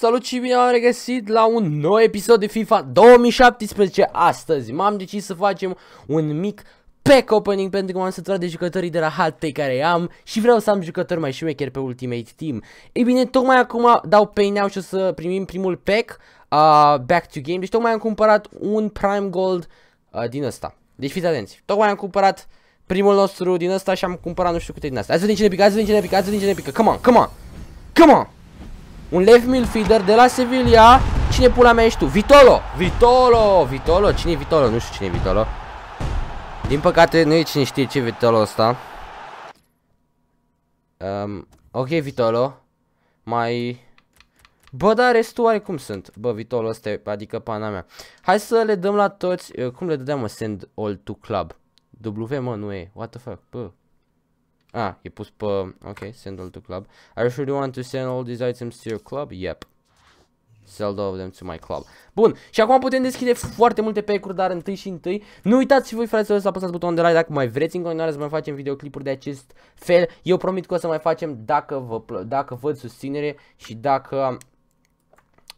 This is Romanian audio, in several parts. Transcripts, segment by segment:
Salut și bine am regăsit la un nou episod de FIFA 2017 Astăzi m-am decis să facem un mic pack opening pentru că m-am săturat de jucătorii de la hot pe care am și vreau să am jucători mai șmecheri pe Ultimate Team. Ei bine, tocmai acum dau pay now și o să primim primul pack uh, back to game. Deci tocmai am cumpărat un Prime Gold uh, din ăsta. Deci fiți atenți. Tocmai am cumpărat primul nostru din ăsta și am cumpărat nu știu câte din asta. Hai să vedem ne pică, hai să vedem ne pică, hai să vedem ne pică. Come on, come on. Come on. Un left midfielder de la Sevilla. Cine pula mea ești tu? Vitolo! Vitolo! Vitolo! cine e Vitolo? Nu știu cine e Vitolo. Din păcate nu e cine știe ce Vitolo ăsta. Um, ok, Vitolo. Mai... Bă, dar restul are cum sunt? Bă, Vitolo ăsta e, adică pana mea. Hai să le dăm la toți... Cum le dădeam, mă, send all to club? W, mă, nu e. What the fuck? Bă, Ah, e pus pe... Ok, send all to club. I you sure you want to send all these items to your club? Yep. Sell all of them to my club. Bun, și acum putem deschide foarte multe pack-uri, dar întâi și întâi. Nu uitați și voi, fraților, să apăsați butonul de like dacă mai vreți în continuare să mai facem videoclipuri de acest fel. Eu promit că o să mai facem dacă, vă, dacă văd susținere și dacă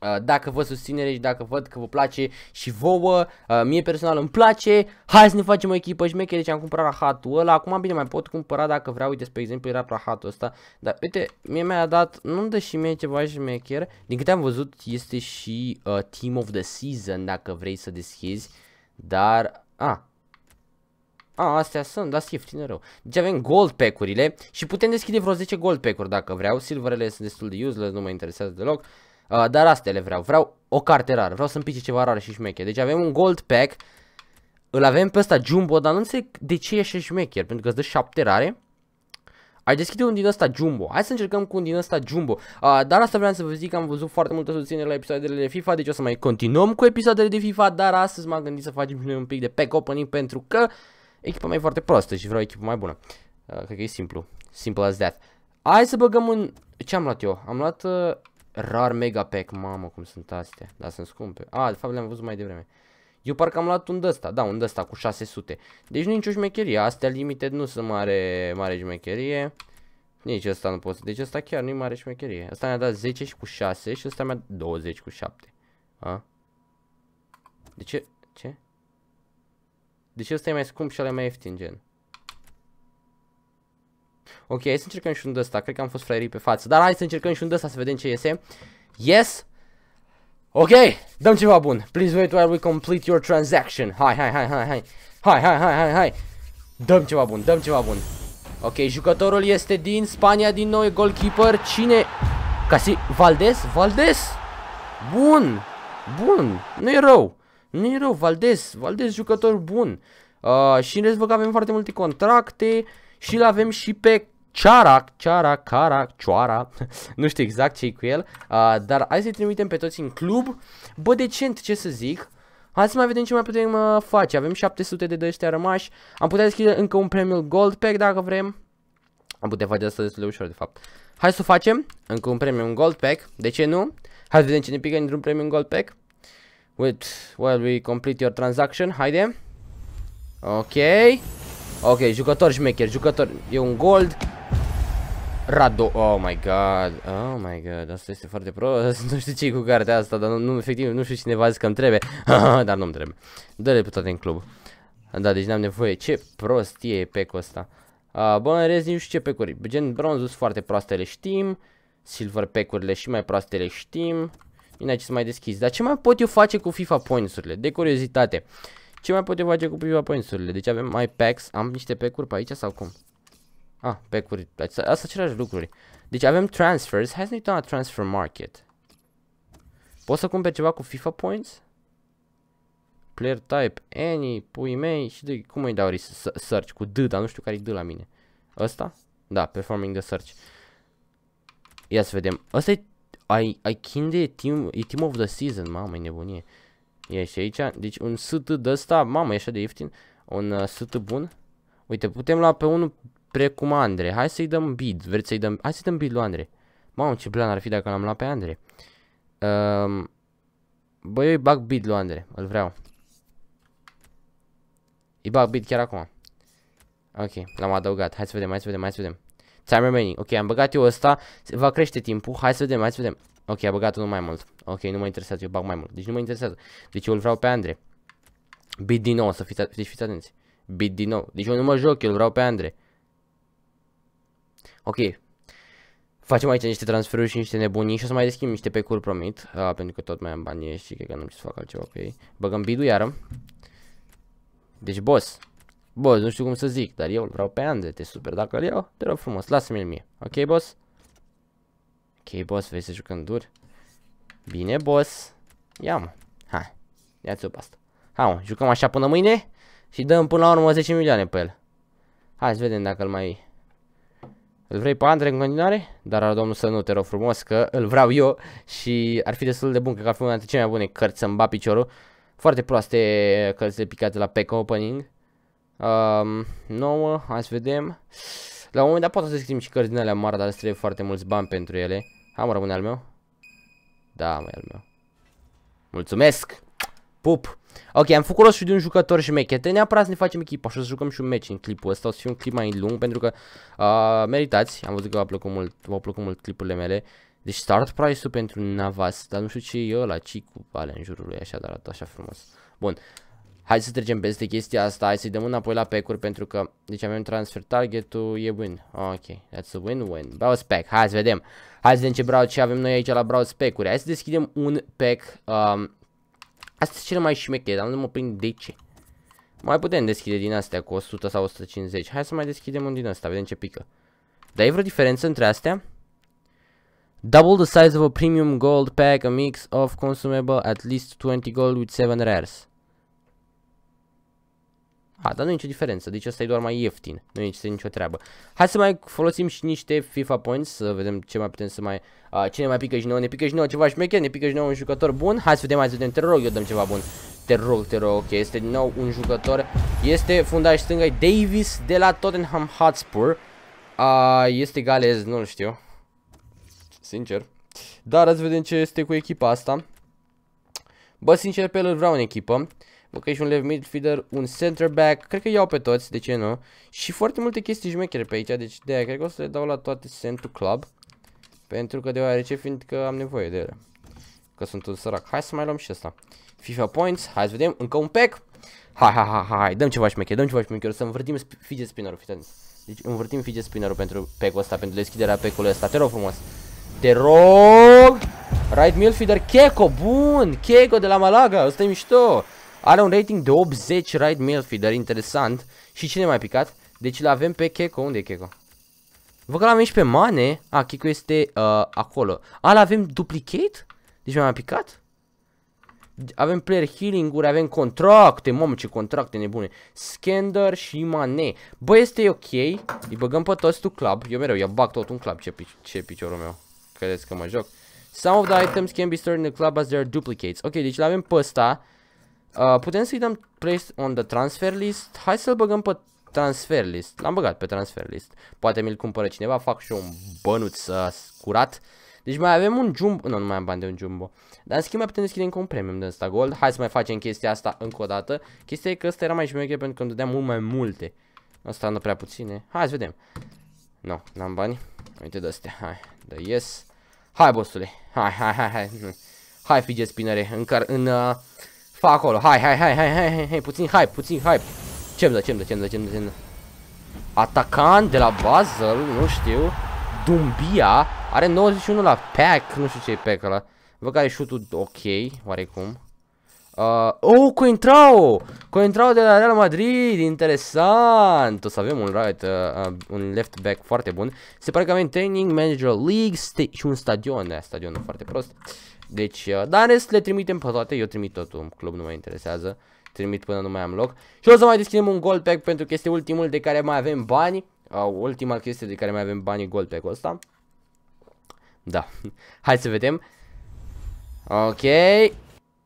Uh, dacă vă susținere și dacă văd că vă place și vouă, uh, mie personal îmi place, hai să ne facem o echipă șmechere, deci am cumpărat rahatul ăla, acum bine mai pot cumpăra dacă vreau, uite, spre exemplu, era rahatul ăsta, dar uite, mie mi-a dat, nu-mi dă și mie ceva șmecher, din câte am văzut este și uh, Team of the Season, dacă vrei să deschizi, dar, a, ah. a, astea sunt, dar ieftină rău. Deci avem gold pack-urile și putem deschide vreo 10 gold pack-uri dacă vreau. Silverele sunt destul de useless, nu mă interesează deloc dar astea le vreau. Vreau o carte rară. Vreau să-mi pice ceva rară și șmeche. Deci avem un gold pack. Îl avem pe ăsta jumbo, dar nu înțeleg de ce e așa șmecher. Pentru că îți dă șapte rare. Ai deschide un din ăsta jumbo. Hai să încercăm cu un din ăsta jumbo. Uh, dar asta vreau să vă zic că am văzut foarte multă susținere la episoadele de FIFA, deci o să mai continuăm cu episoadele de FIFA, dar astăzi m-am gândit să facem și noi un pic de pack opening pentru că echipa mea e foarte proastă și vreau echipa mai bună. Uh, cred că e simplu. Simple as that. Hai să băgăm un... Ce am luat eu? Am luat... Uh, Rar mega pack, mamă cum sunt astea, dar sunt scumpe. A, de fapt le-am văzut mai devreme. Eu parcă am luat un ăsta, da, un ăsta cu 600. Deci nu o șmecherie, astea limited nu sunt mare, mare șmecherie. Nici ăsta nu pot să... Deci ăsta chiar nu-i mare șmecherie. Ăsta mi-a dat 10 și cu 6 și ăsta mi-a dat 20 cu 7. A? De ce? Ce? Deci ăsta e mai scump și ăla e mai ieftin gen. Ok, hai să încercăm și un ăsta. Cred că am fost fraierii pe față. Dar hai să încercăm și un ăsta să vedem ce iese. Yes. Ok, dăm ceva bun. Please wait while we complete your transaction. Hai, hai, hai, hai, hai. Hai, hai, hai, hai, hai. Dăm ceva bun, dăm ceva bun. Ok, jucătorul este din Spania din nou, goalkeeper. Cine? Casi Valdez? Valdez! Bun! Bun! Nu e rău! Nu e rău, Valdez! Valdez jucător bun! Uh, și în rest că avem foarte multe contracte și l avem și pe Cearac, Cearac, Carac, Cioara, nu știu exact ce cu el, uh, dar hai să-i trimitem pe toți în club. Bă, decent, ce să zic. Hai să mai vedem ce mai putem uh, face. Avem 700 de ăștia rămași. Am putea deschide încă un premium gold pack dacă vrem. Am putea face asta destul de ușor, de fapt. Hai să facem. Încă un premium gold pack. De ce nu? Hai să vedem ce ne pică într-un premium gold pack. Wait, while we complete your transaction. Haide. Ok. Ok, jucător șmecher, jucător. E un gold. Rado, oh my god, oh my god, asta este foarte prost, nu știu ce e cu cartea asta, dar nu, nu efectiv, nu știu cineva zis că îmi trebuie, dar nu-mi trebuie, dă-le pe toate în club, da, deci n-am nevoie, ce prostie e pe ăsta, uh, bă, în rest, nu știu ce pecuri, gen bronzul sunt foarte proaste, le știm, silver pecurile și mai proaste le știm, bine, ce să mai deschis, dar ce mai pot eu face cu FIFA points-urile, de curiozitate, ce mai pot eu face cu FIFA points-urile, deci avem mai packs, am niște pecuri pe aici sau cum? Ah, pecuri. Asta sunt lucruri. Deci avem transfers. Hai să ne uităm la transfer market. Poți să cumperi ceva cu FIFA points? Player type, any, pui mei și de, cum îi dau search? Cu D, dar nu știu care-i D la mine. Ăsta? Da, performing the search. Ia să vedem. Ăsta e ai, ai Kinde team, e team of the season, mamă, e nebunie. Ia și aici, deci un ST de ăsta, mamă, e așa de ieftin, un uh, ST bun. Uite, putem lua pe unul Precum Andre. Hai să-i dăm bid. Vreți să-i dăm... Hai să-i dăm bid lui Andre. Mamă, ce plan ar fi dacă l-am luat pe Andre. Um, Băi, eu îi bag bid lui Andre. Îl vreau. Îi bag bid chiar acum. Ok, l-am adăugat. Hai să vedem, hai să vedem, hai să vedem. Time remaining. Ok, am băgat eu ăsta. Va crește timpul. Hai să vedem, hai să vedem. Ok, a băgat unul mai mult. Ok, nu mă interesează, eu bag mai mult. Deci nu mă interesează. Deci eu îl vreau pe Andre. Bid din nou, să fiți, deci fiți atenți. Bid din nou. Deci eu nu mă joc, eu îl vreau pe Andre. Ok. Facem aici niște transferuri și niște nebunii și o să mai deschim niște pe cur promit. A, pentru că tot mai am bani și cred că nu am să fac altceva, ok. Băgăm bidu iară. Deci boss. Boss, nu știu cum să zic, dar eu îl vreau pe Anze, te super. Dacă îl iau, te rog frumos, lasă-mi-l mie. Ok, boss? Ok, boss, vei să jucăm dur? Bine, boss. Ia-mă. Hai, ia-ți-o pe asta. Hai, jucăm așa până mâine și dăm până la urmă 10 milioane pe el. Hai să vedem dacă îl mai îl vrei pe Andre în continuare? Dar al domnul să nu, te rog frumos, că îl vreau eu și ar fi destul de bun, că ar fi una dintre cele mai bune cărți să-mi ba piciorul. Foarte proaste cărțile picate la pack opening. Um, nouă, hai să vedem. La un moment dat pot să schimb și cărți din alea mari, dar trebuie foarte mulți bani pentru ele. Am mă, rămâne al meu? Da, mai al meu. Mulțumesc! Pup! Ok, am făcut rost de un jucător și mechete, neapărat să ne facem echipa și o să jucăm și un meci în clipul ăsta, o să fie un clip mai lung pentru că uh, meritați, am văzut că v-au plăcut, mult, v-au plăcut mult clipurile mele. Deci start price-ul pentru Navas, dar nu știu ce e ăla, ci cu alea în jurul lui, așa, dar arată așa frumos. Bun, hai să trecem peste chestia asta, hai să-i dăm înapoi la pecuri pentru că, deci avem transfer target-ul, e win. Ok, that's a win-win. Browse spec, hai să vedem. Hai să vedem ce, brau, ce avem noi aici la pack specuri. Hai să deschidem un pack, um, Asta e cel mai șmecher, dar nu mă prind de ce. Mai putem deschide din astea cu 100 sau 150. Hai să mai deschidem un din asta, vedem ce pică. Dar e vreo diferență între astea? Double the size of a premium gold pack, a mix of consumable at least 20 gold with 7 rares. A, dar nu e nicio diferență, deci ăsta e doar mai ieftin, nu este nicio treabă. Hai să mai folosim și niște FIFA Points, să vedem ce mai putem să mai... Uh, cine mai pică și nouă, ne pică și nouă ceva șmecher, ne pică și nouă un jucător bun. Hai să vedem, hai să vedem, te rog, eu dăm ceva bun. Te rog, te rog, ok, este din nou un jucător. Este fundaș stânga Davis de la Tottenham Hotspur. Uh, este galez, nu-l știu. Sincer. Dar să vedem ce este cu echipa asta. Bă, sincer, pe el vreau în echipă un left midfielder, un center back, cred că iau pe toți, de ce nu? Și foarte multe chestii jmechere pe aici, deci de aia cred că o să le dau la toate centru club. Pentru că deoarece fiindcă am nevoie de ele. Că sunt un sărac. Hai să mai luăm și asta. FIFA points, hai să vedem, încă un pack. Hai, hai, hai, hai, dăm ceva șmecher, dăm ceva șmecher, să învârtim fidget spinner-ul, fii Deci învârtim fidget spinner-ul pentru pack-ul ăsta, pentru deschiderea pack-ului ăsta, te rog frumos. Te rog! Right midfielder Keko, bun! Keko de la Malaga, ăsta e mișto! Are un rating de 80 Right Milfi, dar interesant. Și cine mai picat? Deci l-avem pe Keko. Unde e Keko? Vă că l-am aici pe Mane. A, Keko este uh, acolo. A, l-avem duplicate? Deci mai am picat? Avem player healing-uri, avem contracte, mamă ce contracte nebune Scander și Mane Bă, este ok, îi băgăm pe toți tu club Eu mereu, eu bag tot un club, ce, pici ce piciorul meu Credeți că mă joc Some of the items can be stored in the club as they are duplicates Ok, deci l-avem pe ăsta Uh, putem să-i dăm place on the transfer list. Hai să-l băgăm pe transfer list. L-am băgat pe transfer list. Poate mi-l cumpără cineva. Fac și eu un bănuț uh, curat. Deci mai avem un jumbo. Nu, nu mai am bani de un jumbo. Dar în schimb mai putem deschide un premium de ăsta gold. Hai să mai facem chestia asta încă o dată. Chestia e că ăsta era mai șmeche pentru că îmi dădea mult mai multe. Asta nu prea puține. Hai să vedem. Nu, no, n-am bani. Uite de astea. Hai, de yes. Hai, bossule. Hai, hai, hai, hai. Hai, fige spinere. În, în uh, Fă acolo, hai, hai, hai, hai, hai, hai, hai, puțin hype, puțin hype. Ce-mi dă, ce-mi dă, ce-mi dă, ce-mi dă, Atacant de la Basel, nu știu. Dumbia are 91 la pack, nu știu ce e pack ăla. Văd că are shoot ok, oarecum. Uh, oh, Cointrao! Cointrao de la Real Madrid, interesant! O să avem un right, uh, uh, un left back foarte bun. Se pare că avem training, manager league și un stadion, da, stadionul foarte prost. Uh, deci, uh, dar în rest le trimitem pe toate, eu trimit totul, club nu mă interesează. Trimit până nu mai am loc. Și o să mai deschidem un gold pack pentru că este ultimul de care mai avem bani. Uh, ultima chestie de care mai avem bani gold pack-ul ăsta. Da, hai să vedem. Ok,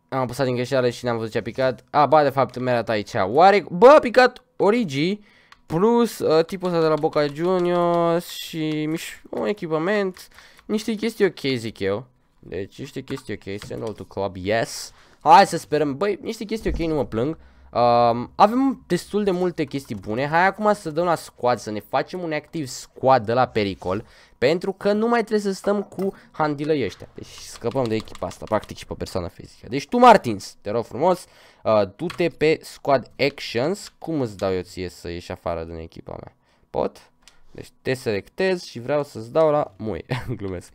am apăsat din greșeală și n-am văzut ce a picat. A, ah, ba, de fapt, mi-a dat aici. Oare, bă, a picat Origi plus uh, tipul ăsta de la Boca Juniors și un echipament, niște chestii ok, zic eu. Deci niște chestii ok, send all to club, yes. Hai să sperăm, băi, niște chestii ok, nu mă plâng. Um, avem destul de multe chestii bune, hai acum să dăm la squad, să ne facem un activ squad de la pericol Pentru că nu mai trebuie să stăm cu handilă ăștia Deci scăpăm de echipa asta, practic și pe persoana fizică Deci tu Martins, te rog frumos, uh, du-te pe squad actions Cum îți dau eu ție să ieși afară din echipa mea? Pot? Deci te selectez și vreau să-ți dau la mui, glumesc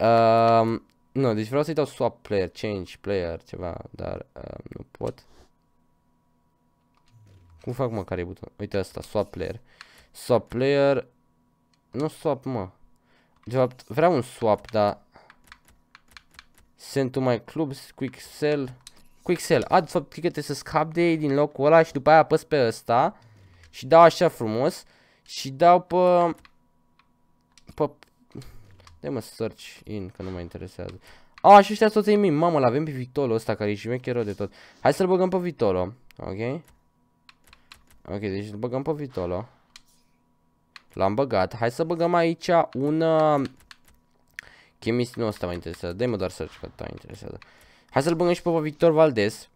um, nu, deci vreau să-i dau swap player, change player, ceva, dar uh, nu pot. Cum fac mă care e buton? Uite asta, swap player. Swap player... Nu swap mă. De fapt, vreau un swap, dar... Send to my clubs, quick sell... Quick sell. Ad swap fapt, că trebuie să scap de ei din locul ăla și după aia apăs pe ăsta. Și dau așa frumos. Și dau pe... Pe Dă mă search in, că nu mă interesează. A, și ăștia toți mii. Mamă, l-avem pe Vitolo ăsta care e șmecheră de tot. Hai să-l băgăm pe Vitolo. Ok? Ok, deci îl băgăm pe Vitolo. L-am băgat. Hai să băgăm aici un... Uh, chemist nu ăsta mă interesează. Dă-i mă doar search că ta interesează. Hai să-l băgăm și pe Victor Valdez.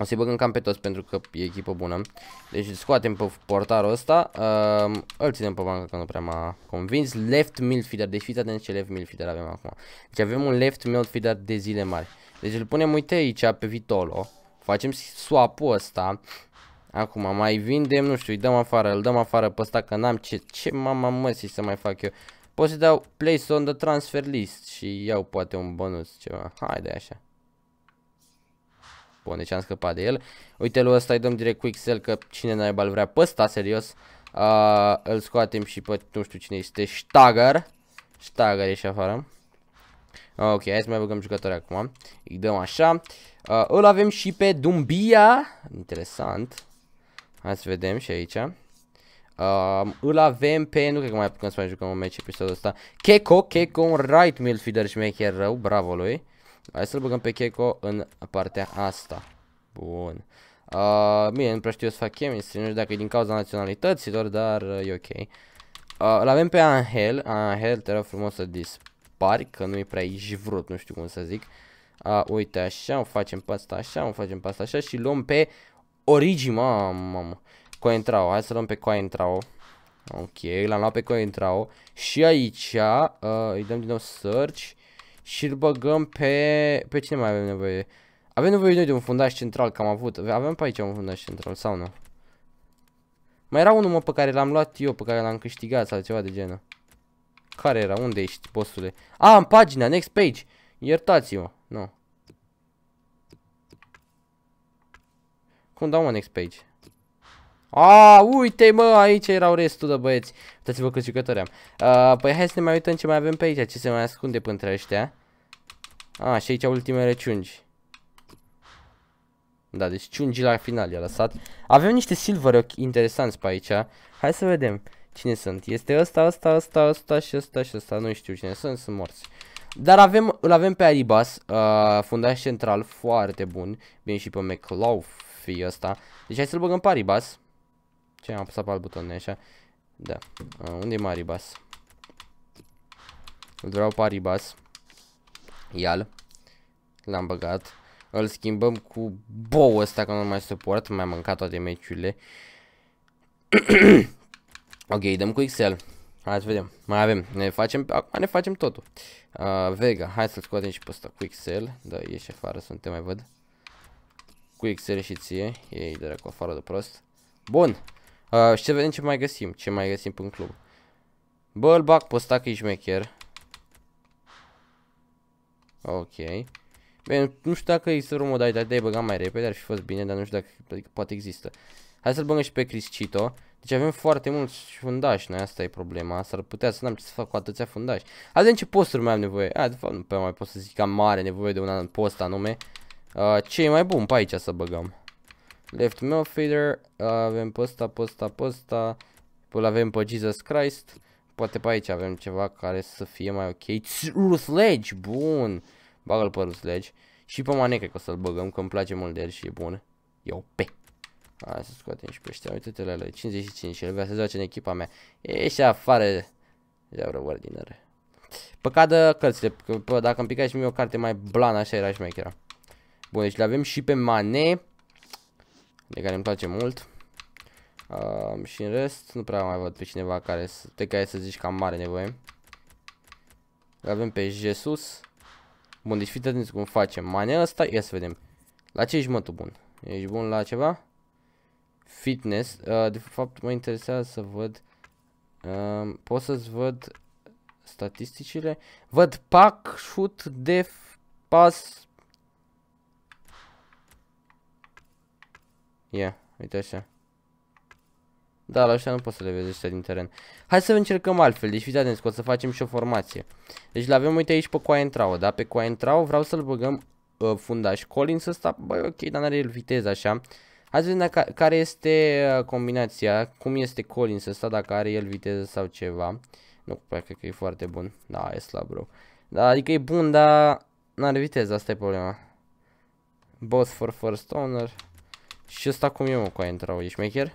O să-i băgăm cam pe toți pentru că e echipă bună. Deci scoatem pe portarul ăsta. Um, îl ținem pe bancă că nu prea m-a convins. Left midfielder. Deci fiți atenți ce left midfielder avem acum. Deci avem un left midfielder de zile mari. Deci îl punem, uite aici, pe Vitolo. Facem swap-ul ăsta. Acum mai vindem, nu știu, îi dăm afară, îl dăm afară pe ăsta că n-am ce, ce mama și să mai fac eu. Pot să dau place on the transfer list și iau poate un bonus ceva. Haide așa. Bun, deci am scăpat de el. Uite lui ăsta îi dăm direct Quick Sell că cine naiba îl vrea pe ăsta, serios. Uh, îl scoatem și pe nu știu cine este, Stagger. Stagger și afară. Ok, hai să mai băgăm jucători acum. Îi dăm așa. Uh, îl avem și pe Dumbia. Interesant. Hai să vedem și aici. Uh, îl avem pe, nu cred că mai putem să mai jucăm un match episodul ăsta Keko, Keko, un right midfielder și maker rău, bravo lui Hai să-l băgăm pe Keiko în partea asta. Bun. Uh, bine, nu prea știu eu să fac chemistry, nu știu dacă e din cauza naționalităților, dar uh, e ok. Uh, l-avem pe Angel. Angel, te rog frumos să dispari, că nu-i prea vrut, nu știu cum să zic. Uh, uite așa, o facem pe asta așa, o facem pe asta așa și luăm pe Origi, mamă. Coentrao, hai să luăm pe Coentrao. Ok, l-am luat pe Coentrao. Și aici uh, îi dăm din nou search și îl băgăm pe... Pe cine mai avem nevoie? Avem nevoie noi de un fundaș central, că am avut. Avem pe aici un fundaș central, sau nu? Mai era unul, mă, pe care l-am luat eu, pe care l-am câștigat sau ceva de genul. Care era? Unde ești, bossule? A, în pagina, next page. Iertați-mă. Nu. Cum dau, mă, next page? A, uite mă, aici erau restul de băieți. Uitați-vă câți jucători am. Uh, păi hai să ne mai uităm ce mai avem pe aici, ce se mai ascunde pe ăștia. A, ah, și aici ultimele ciungi. Da, deci ciungi la final i-a lăsat. Avem niște silver interesanți pe aici. Hai să vedem cine sunt. Este ăsta, ăsta, ăsta, ăsta și ăsta și ăsta. Nu știu cine sunt, sunt morți. Dar avem, îl avem pe Aribas, uh, fundaș central, foarte bun. Bine și pe McLaughlin ăsta. Deci hai să-l băgăm pe Aribas. Ce am apăsat pe alt buton, așa? Da. Uh, unde e Maribas? Îl vreau pe Aribas. Ial. L-am băgat. Îl schimbăm cu bow ăsta că nu mai suport. Mi-a mâncat toate meciurile. ok, dăm cu Excel. Hai să vedem. Mai avem. Ne facem, acum ne facem totul. Uh, Vega. Hai să-l scoatem și pe ăsta cu Excel. Da, ieși afară să nu te mai văd. Cu Excel și ție. Ei, dracu, afară de prost. Bun. Uh, și să vedem ce mai găsim, ce mai găsim în club. Bă, îl bag pe ăsta că șmecher. Ok. Bine, nu știu dacă există vreo modalitate de a-i băga mai repede, ar fi fost bine, dar nu știu dacă adică, poate există. Hai să-l băgăm și pe Cito. Deci avem foarte mulți fundași, noi asta e problema, s-ar putea să n-am ce să fac cu atâția fundași. Hai să ce posturi mai am nevoie. A, de fapt nu prea mai pot să zic că am mare nevoie de un post anume. Uh, ce e mai bun pe aici să băgăm? Left midfielder, avem pe ăsta, pe ăsta, pe ăsta, îl avem pe Jesus Christ. Poate pe aici avem ceva care să fie mai ok. Rusledge, bun! Bagă-l pe Rusledge. Și pe Mane cred că o să-l băgăm, că îmi place mult de el și e bun. E OP. Hai să scoatem și pe ăștia, uite-te la ele, 55, el vrea să joace în echipa mea. Ieși afară, ia vreo ordinare. Păcat cărțile, că, dacă îmi picai și mie o carte mai blană, așa era și mai chiar. Bun, deci le avem și pe Mane de care îmi place mult. uh, și în rest, nu prea mai văd pe cineva care, de care să zici că am mare nevoie. Îl avem pe Jesus. Bun, deci fiți atenți cum facem. mania asta, ia să vedem. La ce ești mă tu bun? Ești bun la ceva? Fitness. Uh, de fapt, mă interesează să văd... Uh, pot să-ți văd statisticile? Văd pack, shoot, def, pass, Ia, uite așa. Da, la ăștia nu poți să le vezi ăștia din teren. Hai să încercăm altfel, deci fiți atenți că o să facem și o formație. Deci l-avem, uite aici pe Coentrao, da? Pe Coentrao vreau să-l băgăm uh, fundaș Collins ăsta, băi, ok, dar n-are el viteză așa. Hai să vedem dacă, care este ă, combinația, cum este Collins ăsta, dacă are el viteză sau ceva. Nu, păi, cred că e foarte bun. Da, e slab, bro. Da, adică e bun, dar n-are viteză, asta e problema. Both for first owner. Și ăsta cum e mă cu aia intrau, ești maker?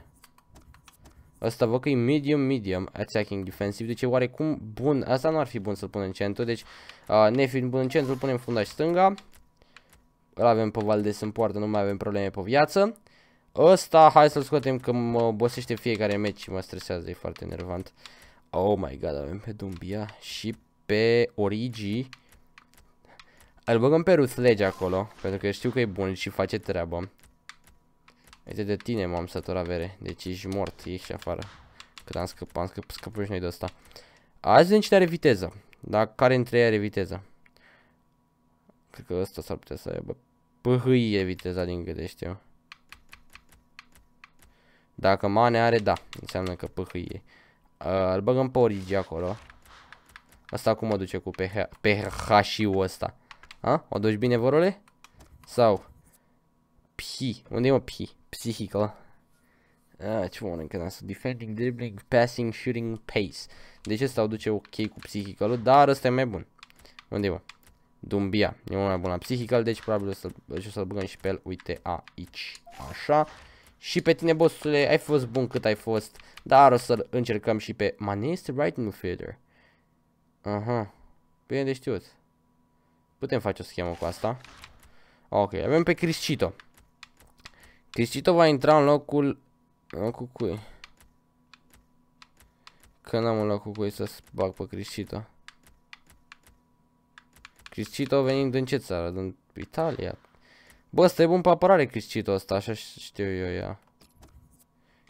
Asta văd că e medium, medium, attacking defensive, deci e oarecum bun, asta nu ar fi bun să-l punem în centru, deci uh, nefiind bun în centru, îl punem fundaș stânga. Îl avem pe Valdes în poartă, nu mai avem probleme pe viață. Ăsta, hai să-l scoatem că mă obosește fiecare meci și mă stresează, e foarte nervant. Oh my god, avem pe Dumbia și pe Origi. Îl băgăm pe Ruthledge acolo, pentru că știu că e bun și face treabă. Uite de tine m-am săturat vere, deci ești mort, ești afară. Cât am scăpat, am scăp, și noi de asta. Azi din cine are viteză? Dar care între ei are viteză? Cred că ăsta s-ar putea să aibă. Pâhâie viteza din câte deci știu. Dacă mane are, da, înseamnă că pâhâie. Uh, îl băgăm pe origi acolo. Asta cum o duce cu PH, ul ăsta? O duci bine, vorule? Sau? P. Unde e mă P? Psihică. Ah, ce mănânc când asta? Defending, dribbling, passing, shooting, pace. Deci ăsta o duce ok cu psihică, dar ăsta e mai bun. Unde e mă? Dumbia. E mai bun la psihical, deci probabil o să-l deci să, băgăm și pe el. Uite, aici. Așa. Și pe tine, bossule, ai fost bun cât ai fost, dar o să încercăm și pe Mane este right midfielder. Aha. Bine de știut. Putem face o schemă cu asta. Ok, avem pe Criscito. Cristito va intra în locul... În locul cui? Că n-am un locul cui să bag pe Cristito. Cristito venind din ce țară? Din Italia? Bă, ăsta e bun pe apărare Cristito ăsta, așa știu eu ea.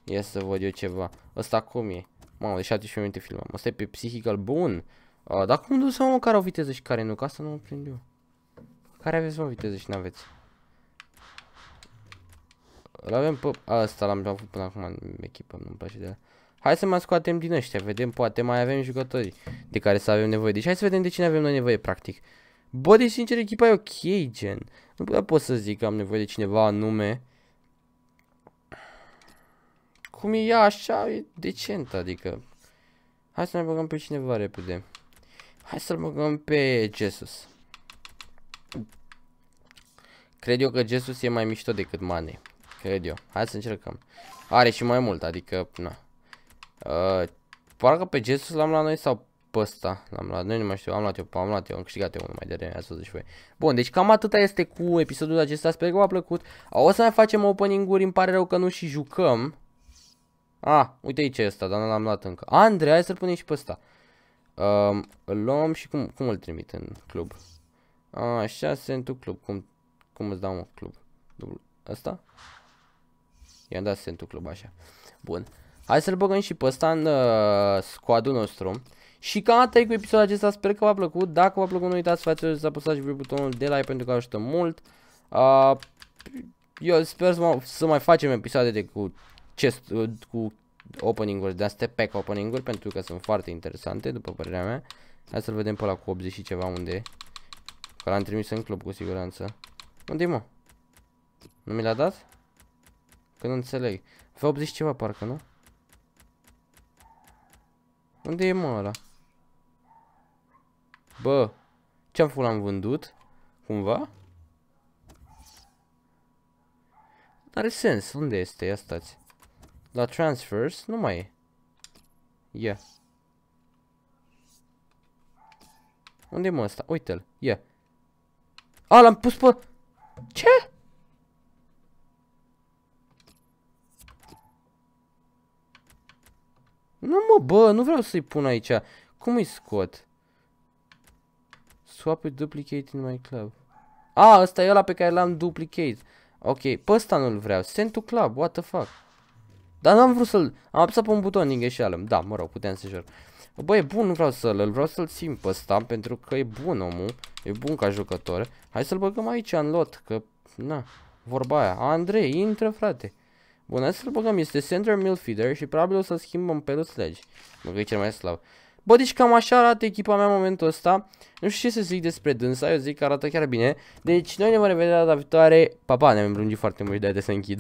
Ia să văd eu ceva. Ăsta cum e? Mamă, de 17 minute filmăm. Ăsta e pe al bun. Uh, dar cum duc să mă care o viteză și care nu? Ca asta nu mă prind eu. Care aveți mă viteză și n-aveți? Îl avem pe... Asta l-am avut până acum în echipă, nu-mi place de Hai să mai scoatem din ăștia, vedem, poate mai avem jucători de care să avem nevoie. Deci hai să vedem de cine avem noi nevoie, practic. Bă, de sincer, echipa e ok, gen. Nu prea pot să zic că am nevoie de cineva anume. Cum e ea așa, e decent, adică. Hai să ne băgăm pe cineva repede. Hai să-l băgăm pe Jesus. Cred eu că Jesus e mai mișto decât Mane cred eu. Hai să încercăm. Are și mai mult, adică, na. Uh, parcă pe Jesus l-am luat noi sau pe ăsta l-am luat. Noi nu mai știu, am luat eu, am luat eu, am câștigat eu unul mai devreme, ați și voi. Bun, deci cam atâta este cu episodul acesta, sper că v-a plăcut. O să mai facem opening-uri, îmi pare rău că nu și jucăm. Ah, uite aici ăsta, dar nu l-am luat încă. Andrei, hai să-l punem și pe ăsta. Um, îl luăm și cum, cum îl trimit în club? Așa, sentul club, cum, cum îți dau un club? Asta? I-am dat sentul club așa. Bun. Hai să-l băgăm și pe ăsta în uh, squadul nostru. Și cam atât cu episodul acesta, sper că v-a plăcut. Dacă v-a plăcut, nu uitați să faceți să apăsați și butonul de like pentru că ajută mult. Uh, eu sper să, să mai facem episoade de cu, chest, uh, cu opening-uri, de astea pack opening-uri pentru că sunt foarte interesante, după părerea mea. Hai să-l vedem pe ăla cu 80 și ceva unde Că l-am trimis în club cu siguranță. Unde-i mă? Nu mi l-a dat? că nu înțeleg. v 80 ceva parcă, nu? Unde e mă ăla? Bă, ce-am făcut? L-am vândut? Cumva? N-are sens. Unde este? Ia stați. La transfers nu mai e. Ia. Unde e mă ăsta? Uite-l. Ia. A, l-am pus pe... Ce? Nu mă, bă, nu vreau să-i pun aici. Cum îi scot? Swap with duplicate in my club. A, ăsta e ăla pe care l-am duplicate. Ok, pe ăsta nu-l vreau. Send to club, what the fuck. Dar n-am vrut să-l... Am apăsat pe un buton din greșeală. Da, mă rog, puteam să joc. Bă, e bun, nu vreau să-l... Îl vreau să-l simt pe ăsta, pentru că e bun omul. E bun ca jucător. Hai să-l băgăm aici, în lot, că... Na, vorba aia. Andrei, intră, frate. Bun, hai să-l băgăm. Este center mill feeder și probabil o să schimbăm pe root sledge. Mă, că e cel mai slab. Bă, deci cam așa arată echipa mea în momentul ăsta. Nu știu ce să zic despre dânsa, eu zic că arată chiar bine. Deci noi ne vom revedea data viitoare. Pa, pa, ne-am îmbrungit foarte mult de să închid.